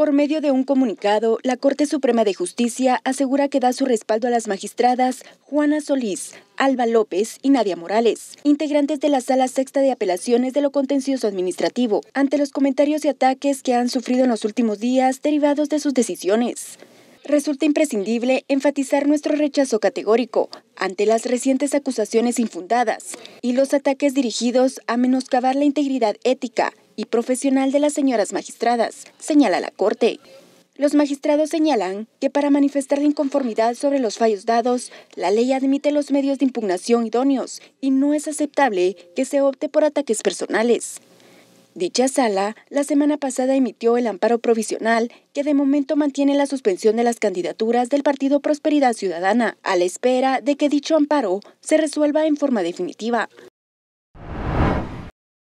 Por medio de un comunicado, la Corte Suprema de Justicia asegura que da su respaldo a las magistradas Juana Solís, Alba López y Nadia Morales, integrantes de la Sala Sexta de Apelaciones de lo Contencioso Administrativo, ante los comentarios y ataques que han sufrido en los últimos días derivados de sus decisiones resulta imprescindible enfatizar nuestro rechazo categórico ante las recientes acusaciones infundadas y los ataques dirigidos a menoscabar la integridad ética, profesional de las señoras magistradas, señala la Corte. Los magistrados señalan que para manifestar la inconformidad sobre los fallos dados, la ley admite los medios de impugnación idóneos y no es aceptable que se opte por ataques personales. Dicha sala la semana pasada emitió el amparo provisional que de momento mantiene la suspensión de las candidaturas del Partido Prosperidad Ciudadana, a la espera de que dicho amparo se resuelva en forma definitiva.